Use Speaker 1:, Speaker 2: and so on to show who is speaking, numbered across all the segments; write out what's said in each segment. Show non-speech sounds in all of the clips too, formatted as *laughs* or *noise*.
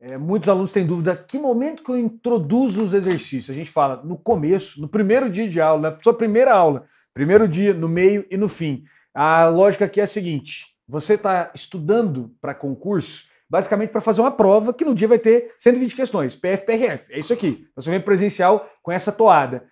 Speaker 1: É, muitos alunos têm dúvida, que momento que eu introduzo os exercícios? A gente fala no começo, no primeiro dia de aula, na né? sua primeira aula, primeiro dia, no meio e no fim. A lógica aqui é a seguinte, você está estudando para concurso, basicamente para fazer uma prova que no dia vai ter 120 questões, PF, PRF, é isso aqui. Você vem presencial com essa toada.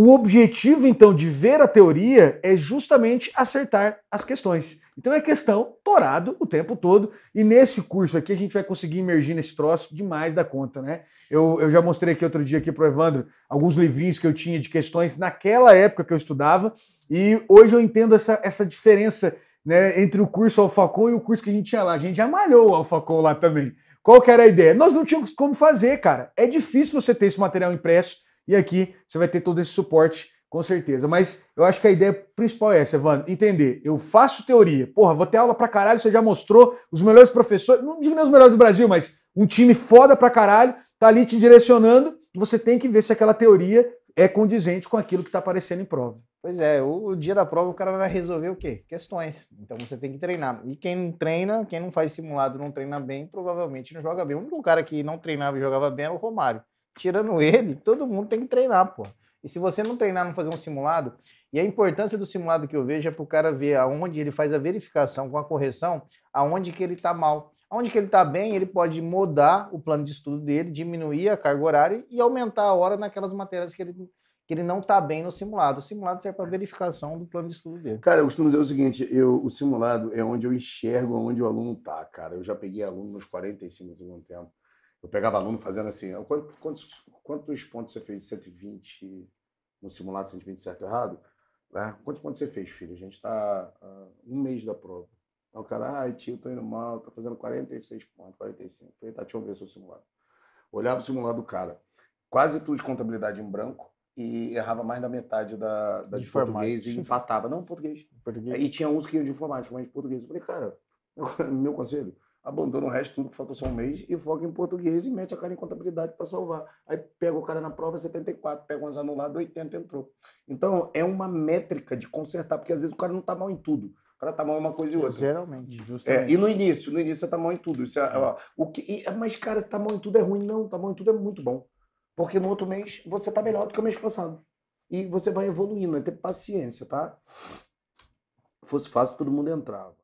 Speaker 1: O objetivo, então, de ver a teoria é justamente acertar as questões. Então é questão torado o tempo todo. E nesse curso aqui a gente vai conseguir imergir nesse troço demais da conta, né? Eu, eu já mostrei aqui outro dia aqui pro Evandro alguns livrinhos que eu tinha de questões naquela época que eu estudava. E hoje eu entendo essa, essa diferença né, entre o curso Alfacon e o curso que a gente tinha lá. A gente já malhou o Alfacon lá também. Qual que era a ideia? Nós não tínhamos como fazer, cara. É difícil você ter esse material impresso e aqui você vai ter todo esse suporte, com certeza. Mas eu acho que a ideia principal é essa, Evandro, entender. Eu faço teoria, porra, vou ter aula pra caralho, você já mostrou, os melhores professores, não digo nem os melhores do Brasil, mas um time foda pra caralho, tá ali te direcionando, você tem que ver se aquela teoria é condizente com aquilo que está aparecendo em prova.
Speaker 2: Pois é, o, dia da prova o cara vai resolver o quê? Questões. Então você tem que treinar. E quem não treina, quem não faz simulado, não treina bem, provavelmente não joga bem. O único cara que não treinava e jogava bem era o Romário tirando ele, todo mundo tem que treinar, pô. E se você não treinar, não fazer um simulado, e a importância do simulado que eu vejo é pro cara ver aonde ele faz a verificação com a correção, aonde que ele está mal. Aonde que ele está bem, ele pode mudar o plano de estudo dele, diminuir a carga horária e aumentar a hora naquelas matérias que ele, que ele não está bem no simulado. O simulado serve para verificação do plano de estudo dele. Cara, eu costumo dizer o seguinte: eu, o
Speaker 3: simulado é onde eu enxergo onde o aluno está, cara. Eu já peguei aluno nos 45 minutos do tempo eu pegava aluno fazendo assim, ah, quantos, quantos pontos você fez? 120 no simulado, 120 certo e errado? Né? Quantos pontos você fez, filho? A gente está uh, ah, um mês da prova. Aí o cara, ai tio, tô indo mal, tô fazendo 46 pontos, 45. Falei, tá, deixa eu ver seu simulado. Olhava o simulado do cara, quase tudo de contabilidade em branco, e errava mais da metade da, da de, de português e empatava. Não, português. *laughs* português. E tinha uns que iam de informática, mas de português. Eu falei, cara, meu *laughs* conselho, abandona o resto tudo que faltou só um mês e foca em português e mete a cara em contabilidade para salvar. Aí pega o cara na prova 74, é pega umas anuladas 80 entrou. Então é uma métrica de consertar, porque às vezes o cara não tá mal em tudo. O cara tá mal em uma coisa e outra. Geralmente,
Speaker 2: é, justamente. É, e no
Speaker 3: início, no início você tá mal em tudo. Isso é, o que, e, mas, cara, tá mal em tudo é ruim, não. Tá mal em tudo é muito bom. Porque no outro mês você tá melhor do que o mês passado.
Speaker 1: E você vai evoluindo, é ter paciência, tá? Se fosse fácil, todo mundo entrava.